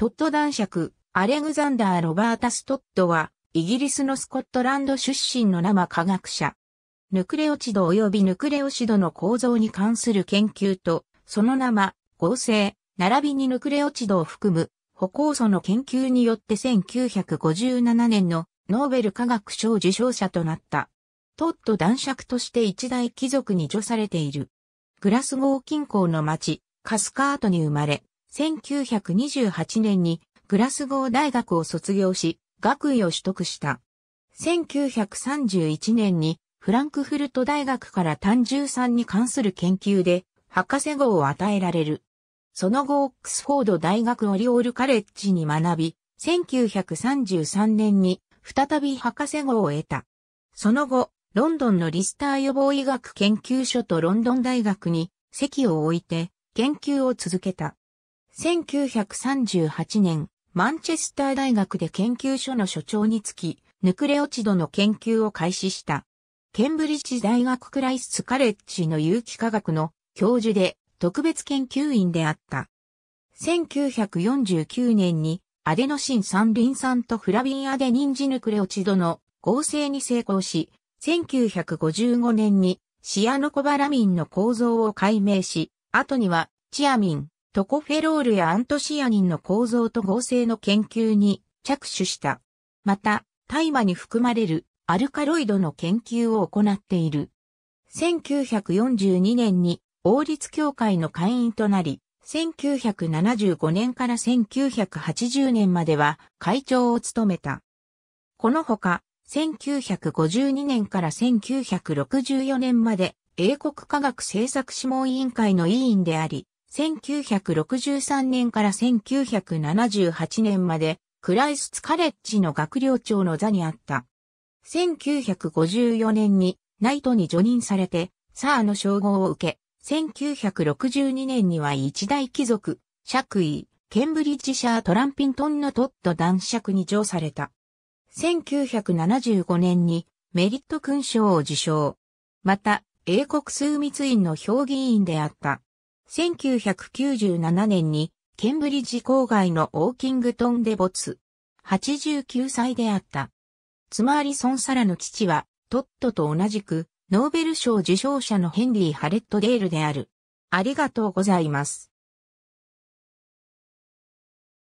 トット男爵、アレグザンダー・ロバータス・トットは、イギリスのスコットランド出身の生科学者。ヌクレオチド及びヌクレオシドの構造に関する研究と、その生、合成、並びにヌクレオチドを含む、歩行素の研究によって1957年のノーベル科学賞受賞者となった。トット男爵として一大貴族に除されている。グラスゴー近郊の町、カスカートに生まれ、1928年にグラスゴー大学を卒業し、学位を取得した。1931年にフランクフルト大学から単純酸に関する研究で博士号を与えられる。その後、オックスフォード大学オリオールカレッジに学び、1933年に再び博士号を得た。その後、ロンドンのリスター予防医学研究所とロンドン大学に席を置いて研究を続けた。1938年、マンチェスター大学で研究所の所長につき、ヌクレオチドの研究を開始した。ケンブリッジ大学クライスカレッジの有機化学の教授で特別研究員であった。1949年にアデノシン三リン酸とフラビンアデニンジヌクレオチドの合成に成功し、1955年にシアノコバラミンの構造を解明し、後にはチアミン、トコフェロールやアントシアニンの構造と合成の研究に着手した。また、大麻に含まれるアルカロイドの研究を行っている。1942年に王立協会の会員となり、1975年から1980年までは会長を務めた。このほか、1952年から1964年まで英国科学政策諮問委員会の委員であり、1963年から1978年まで、クライスツカレッジの学寮長の座にあった。1954年にナイトに除任されて、サーの称号を受け、1962年には一大貴族、爵位、ケンブリッジシャートランピントンのトッド男爵に上された。1975年にメリット勲章を受賞。また、英国枢密院の評議員であった。1997年にケンブリッジ郊外のオーキングトンで没。89歳であった。つまりソン・サラの父は、トットと同じく、ノーベル賞受賞者のヘンリー・ハレット・デールである。ありがとうございます。